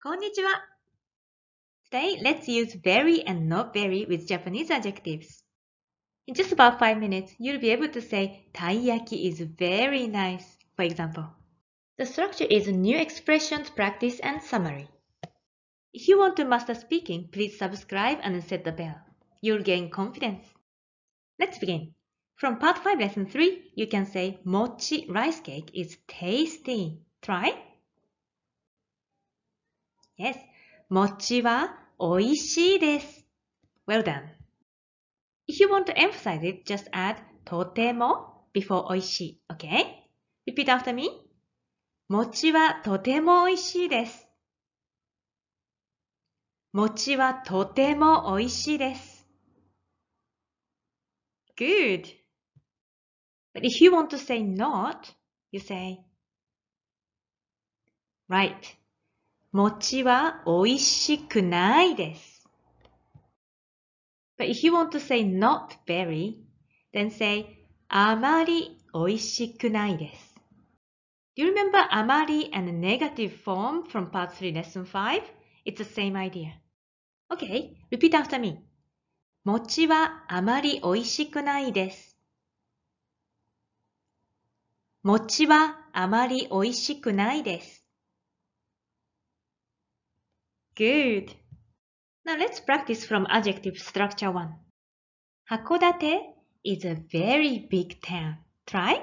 こんにちは today Today, let's use very and not very with Japanese adjectives. In just about 5 minutes, you'll be able to say taiyaki is very nice, for example. The structure is new expressions, practice, and summary. If you want to master speaking, please subscribe and set the bell. You'll gain confidence. Let's begin. From part 5 lesson 3, you can say mochi rice cake is tasty. Try. Yes. 餅は美味しいです。Well done. If you want to emphasize it, just add とても before 美味しい。o k Repeat after me. 餅はとても美味しいです。餅はとても美味しいです。Good. But if you want to say not, you say right. 餅は美味しくないです。But if you want to say not very, then say あまり美味しくないです。Do you remember あまり and negative form from part 3 lesson 5? It's the same idea. Okay, repeat after me. 餅はあまり美味しくないです。餅はあまり美味しくないです。Good. Now let's practice from adjective structure 1. Hakodate is a very big town. Try.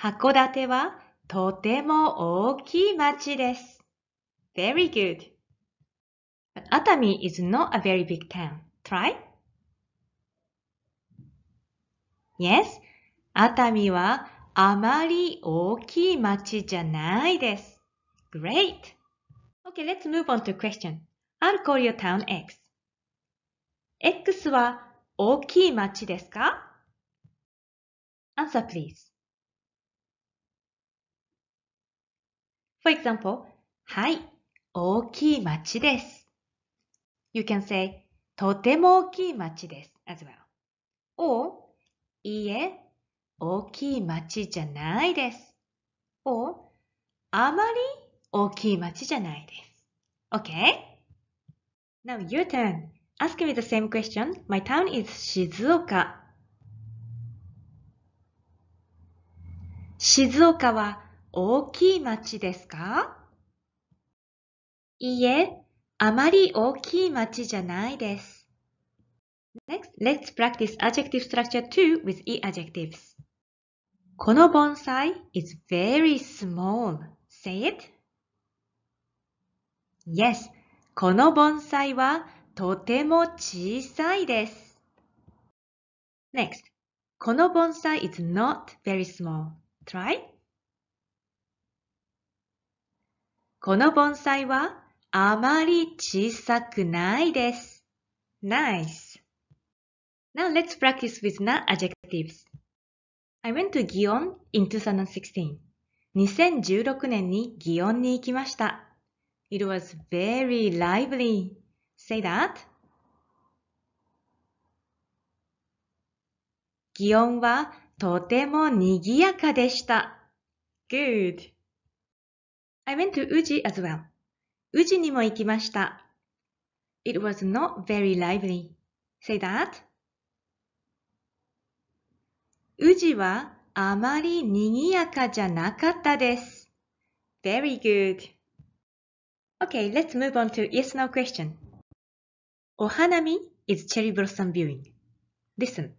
函館はとても大きい町です。Very good. But Atami is not a very big town. Try. Yes, 熱海はあまり大きい町じゃないです。Great! Okay, let's move on to question. I'll call your town X. X は大きい町ですか Answer please. For example, はい、大きい町です。You can say とても大きい町です as well. Or いいえ、大きい町じゃないです。o あまり大きい町じゃないです。Okay? Now your turn. Ask me the same question. My town is 静岡。静岡は大きい町ですかいいえ、あまり大きい町じゃないです。Next, let's practice adjective structure 2 with e adjectives. この盆栽 is very small. Say it. Yes. この盆栽はとても小さいです。Next. この盆栽 is not very small. Try. この盆栽はあまり小さくないです。Nice. Now let's practice with na adjectives. I went to Gion in 2016. 2016年に祇園に行きました。It was very lively. Say that. 祇園はとても賑やかでした。Good. I went to Uji as well. 宇治にも行きました。It was not very lively. Say that. 宇治はあまり賑やかじゃなかったです。Very good. Okay, let's move on to yes no question. お花見 is cherry blossom viewing. Listen.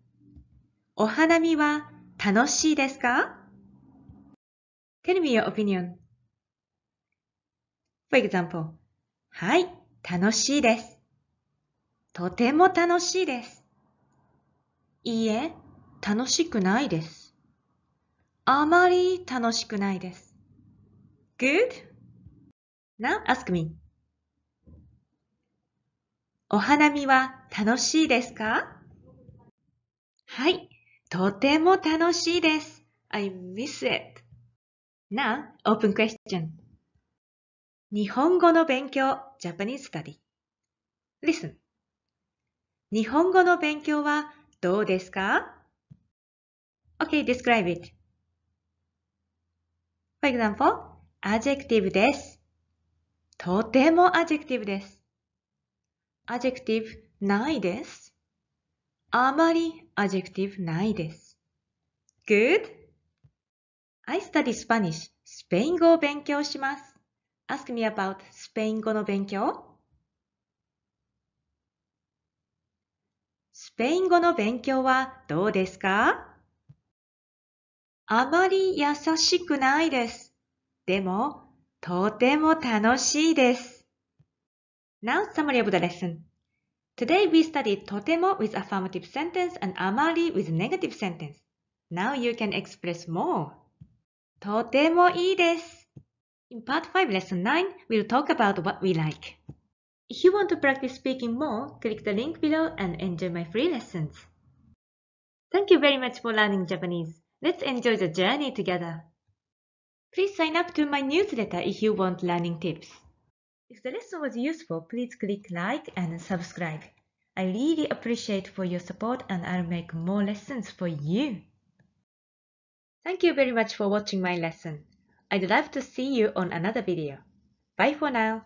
お花見は楽しいですか ?Tell me your opinion. For example, はい、楽しいです。とても楽しいです。いいえ、楽しくないです。あまり楽しくないです。Good? Now ask me. お花見は楽しいですかはい、とても楽しいです。I miss it. Now, open question. 日本語の勉強、Japanese study. Listen. 日本語の勉強はどうですか Okay, describe it. For example, アジェクティブです。とてもアジェクティブです。アジェクティブないです。あまりアジェクティブないです。Good?I study Spanish. スペイン語を勉強します。Ask me about スペイン語の勉強。スペイン語の勉強はどうですかあまり優しくないです。でも、とても楽しいです。Now summary of the lesson. Today we studied とても with affirmative sentence and あまり with negative sentence. Now you can express more. とてもいいです。In part 5 lesson 9, we'll talk about what we like. If you want to practice speaking more, click the link below and enjoy my free lessons. Thank you very much for learning Japanese. Let's enjoy the journey together. Please sign up to my newsletter if you want learning tips. If the lesson was useful, please click like and subscribe. I really appreciate for your support and I'll make more lessons for you. Thank you very much for watching my lesson. I'd love to see you on another video. Bye for now.